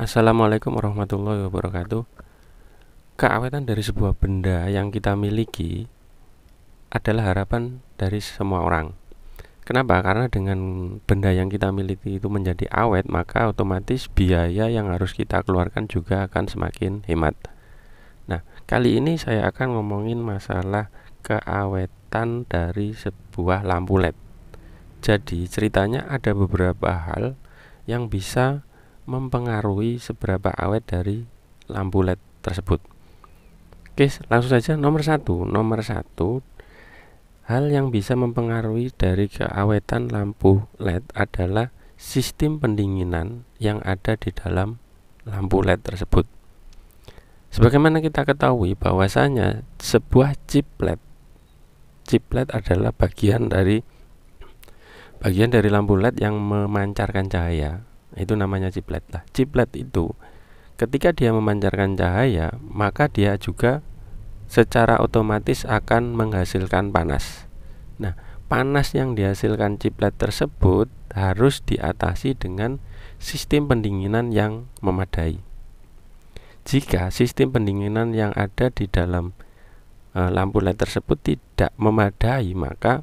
Assalamualaikum warahmatullahi wabarakatuh. Keawetan dari sebuah benda yang kita miliki adalah harapan dari semua orang. Kenapa? Karena dengan benda yang kita miliki itu menjadi awet, maka otomatis biaya yang harus kita keluarkan juga akan semakin hemat. Nah, kali ini saya akan ngomongin masalah keawetan dari sebuah lampu LED. Jadi, ceritanya ada beberapa hal yang bisa mempengaruhi seberapa awet dari lampu LED tersebut. Oke, langsung saja nomor satu. Nomor satu, hal yang bisa mempengaruhi dari keawetan lampu LED adalah sistem pendinginan yang ada di dalam lampu LED tersebut. Sebagaimana kita ketahui bahwasanya sebuah chip LED, chip LED adalah bagian dari bagian dari lampu LED yang memancarkan cahaya itu namanya ciplet. Nah, ciplet itu ketika dia memancarkan cahaya, maka dia juga secara otomatis akan menghasilkan panas. Nah, panas yang dihasilkan ciplet tersebut harus diatasi dengan sistem pendinginan yang memadai. Jika sistem pendinginan yang ada di dalam e, lampu LED tersebut tidak memadai, maka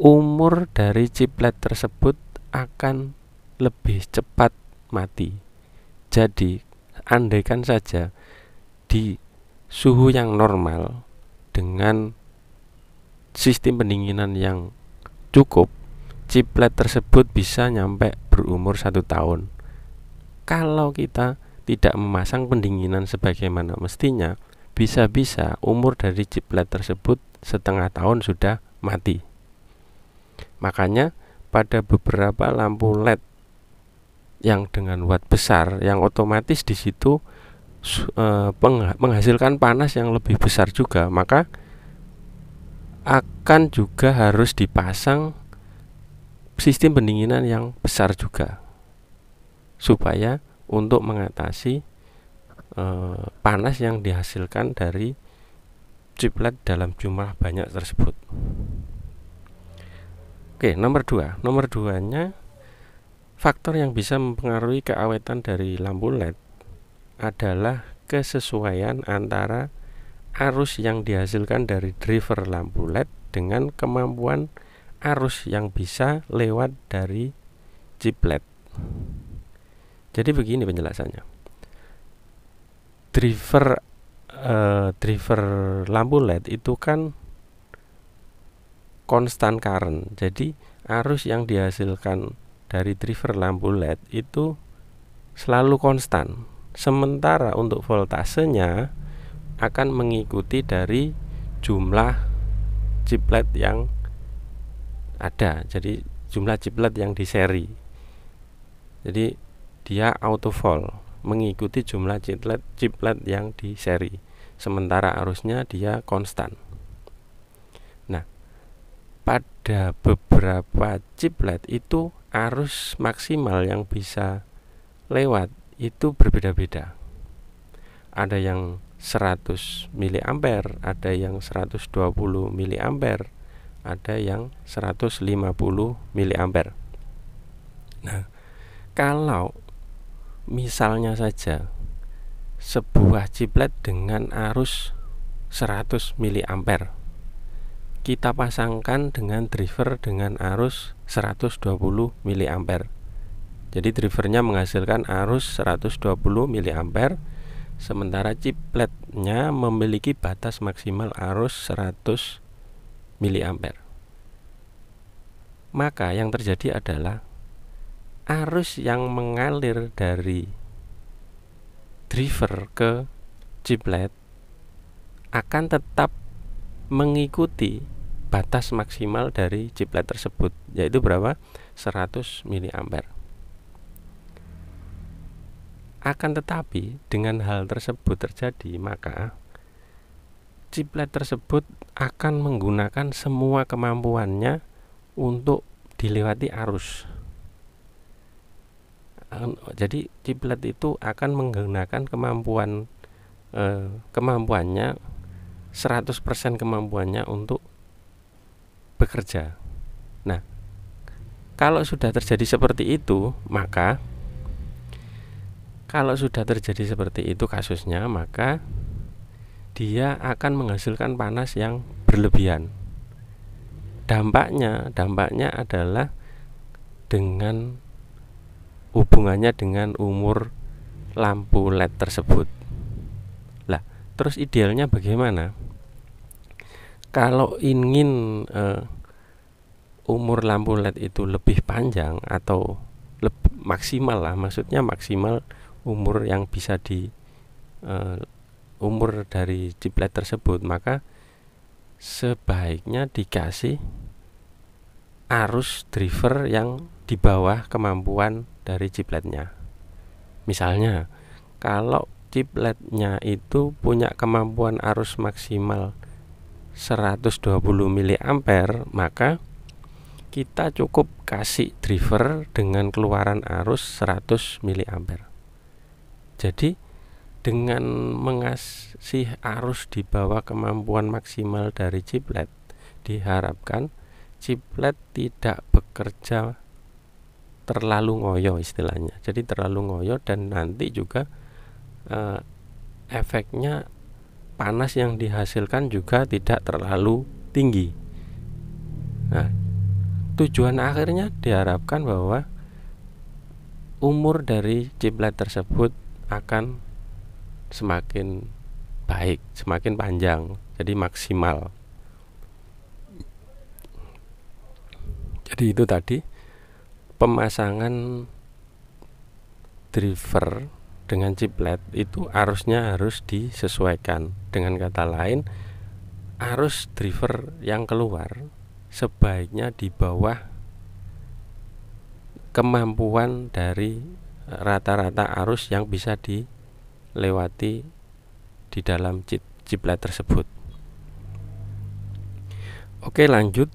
umur dari ciplet tersebut akan lebih cepat mati. Jadi, andaikan saja di suhu yang normal dengan sistem pendinginan yang cukup, ciplet tersebut bisa nyampe berumur satu tahun. Kalau kita tidak memasang pendinginan sebagaimana mestinya, bisa-bisa umur dari ciplet tersebut setengah tahun sudah mati. Makanya, pada beberapa lampu LED yang dengan watt besar yang otomatis di situ e, menghasilkan panas yang lebih besar juga maka akan juga harus dipasang sistem pendinginan yang besar juga supaya untuk mengatasi e, panas yang dihasilkan dari chiplet dalam jumlah banyak tersebut. Oke, nomor dua. Nomor duanya Faktor yang bisa mempengaruhi keawetan dari lampu LED adalah kesesuaian antara arus yang dihasilkan dari driver lampu LED dengan kemampuan arus yang bisa lewat dari chip LED. Jadi begini penjelasannya. Driver uh, driver lampu LED itu kan konstan current. Jadi arus yang dihasilkan dari driver lampu LED itu selalu konstan. Sementara untuk voltasenya akan mengikuti dari jumlah chiplet yang ada. Jadi jumlah chiplet yang di seri. Jadi dia auto volt mengikuti jumlah chiplet chiplet yang di seri. Sementara arusnya dia konstan Nah, pada beberapa chiplet itu arus maksimal yang bisa lewat itu berbeda-beda. Ada yang 100 mA, ada yang 120 mA, ada yang 150 mA. Nah, kalau misalnya saja sebuah ciplet dengan arus 100 mA kita pasangkan dengan driver dengan arus 120 mA jadi drivernya menghasilkan arus 120 mA sementara chipletnya memiliki batas maksimal arus 100 mA maka yang terjadi adalah arus yang mengalir dari driver ke chiplet akan tetap mengikuti batas maksimal dari chiplet tersebut yaitu berapa 100 mA akan tetapi dengan hal tersebut terjadi maka chiplet tersebut akan menggunakan semua kemampuannya untuk dilewati arus jadi chiplet itu akan menggunakan kemampuan eh, kemampuannya 100% kemampuannya untuk bekerja. Nah, kalau sudah terjadi seperti itu, maka kalau sudah terjadi seperti itu kasusnya, maka dia akan menghasilkan panas yang berlebihan. Dampaknya, dampaknya adalah dengan hubungannya dengan umur lampu LED tersebut. Lah, terus idealnya bagaimana? kalau ingin uh, umur lampu led itu lebih panjang atau lebih maksimal lah maksudnya maksimal umur yang bisa di uh, umur dari chip LED tersebut maka sebaiknya dikasih arus driver yang di bawah kemampuan dari chip LED-nya misalnya kalau chip LED-nya itu punya kemampuan arus maksimal 120 mA maka kita cukup kasih driver dengan keluaran arus 100 mA jadi dengan mengasih arus di bawah kemampuan maksimal dari chiplet diharapkan chiplet tidak bekerja terlalu ngoyo istilahnya jadi terlalu ngoyo dan nanti juga eh, efeknya panas yang dihasilkan juga tidak terlalu tinggi. Nah, tujuan akhirnya diharapkan bahwa umur dari ciplet tersebut akan semakin baik, semakin panjang, jadi maksimal. Jadi itu tadi pemasangan driver dengan chiplet itu arusnya harus disesuaikan. Dengan kata lain, arus driver yang keluar sebaiknya di bawah kemampuan dari rata-rata arus yang bisa dilewati di dalam chiplet tersebut. Oke, lanjut.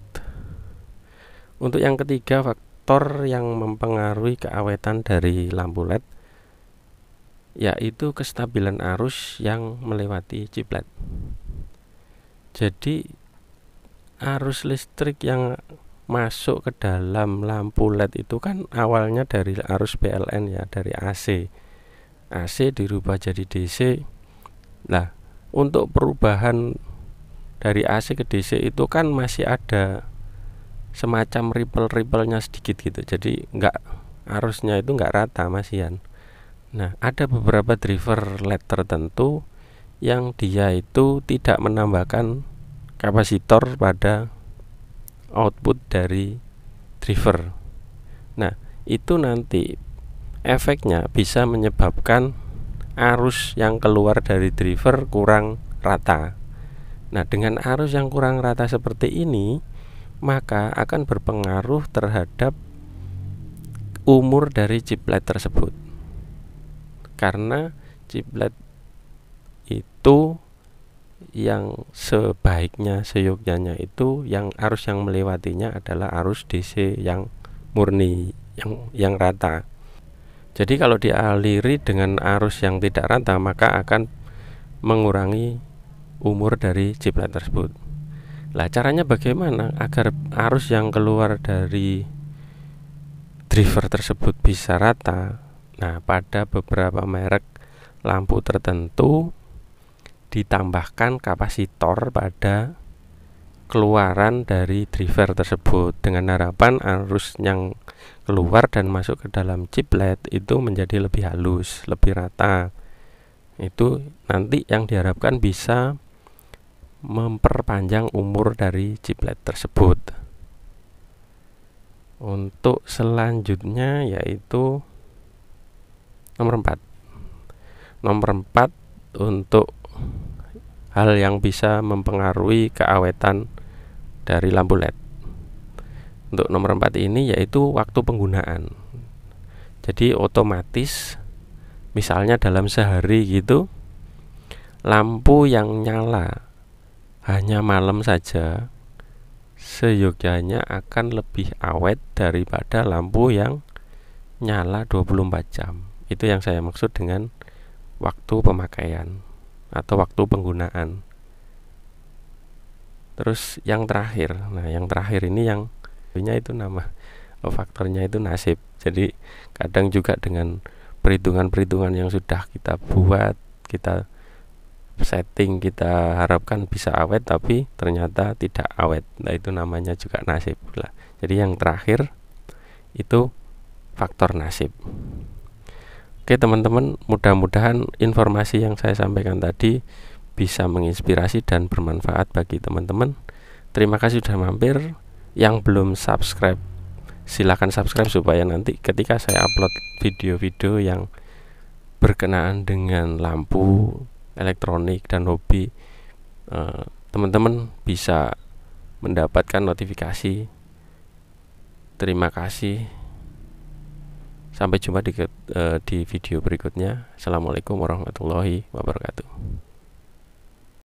Untuk yang ketiga, faktor yang mempengaruhi keawetan dari lampu LED yaitu kestabilan arus yang melewati ciplet. Jadi arus listrik yang masuk ke dalam lampu LED itu kan awalnya dari arus PLN ya, dari AC. AC dirubah jadi DC. Nah, untuk perubahan dari AC ke DC itu kan masih ada semacam ripple-ripplenya sedikit gitu. Jadi nggak arusnya itu nggak rata masihan. Nah, ada beberapa driver LED tertentu yang dia itu tidak menambahkan kapasitor pada output dari driver. Nah, itu nanti efeknya bisa menyebabkan arus yang keluar dari driver kurang rata. Nah, dengan arus yang kurang rata seperti ini, maka akan berpengaruh terhadap umur dari chiplet tersebut karena ciblet itu yang sebaiknya seyogyanya itu yang arus yang melewatinya adalah arus DC yang murni yang yang rata jadi kalau dialiri dengan arus yang tidak rata maka akan mengurangi umur dari chiplet tersebut lah caranya bagaimana agar arus yang keluar dari driver tersebut bisa rata Nah, pada beberapa merek lampu tertentu ditambahkan kapasitor pada keluaran dari driver tersebut dengan harapan arus yang keluar dan masuk ke dalam chiplet itu menjadi lebih halus, lebih rata. Itu nanti yang diharapkan bisa memperpanjang umur dari chiplet tersebut. Untuk selanjutnya yaitu nomor 4 nomor 4 untuk hal yang bisa mempengaruhi keawetan dari lampu LED untuk nomor 4 ini yaitu waktu penggunaan jadi otomatis misalnya dalam sehari gitu lampu yang nyala hanya malam saja seyogyanya akan lebih awet daripada lampu yang nyala 24 jam itu yang saya maksud dengan waktu pemakaian atau waktu penggunaan. Terus yang terakhir, nah yang terakhir ini yang punya itu nama faktornya itu nasib. Jadi kadang juga dengan perhitungan-perhitungan yang sudah kita buat, kita setting kita harapkan bisa awet tapi ternyata tidak awet. Nah itu namanya juga nasib lah. Jadi yang terakhir itu faktor nasib. Oke teman-teman, mudah-mudahan informasi yang saya sampaikan tadi bisa menginspirasi dan bermanfaat bagi teman-teman. Terima kasih sudah mampir. Yang belum subscribe, silahkan subscribe supaya nanti ketika saya upload video-video yang berkenaan dengan lampu, elektronik, dan hobi, eh, teman-teman bisa mendapatkan notifikasi. Terima kasih. Sampai jumpa di, uh, di video berikutnya. Assalamualaikum warahmatullahi wabarakatuh.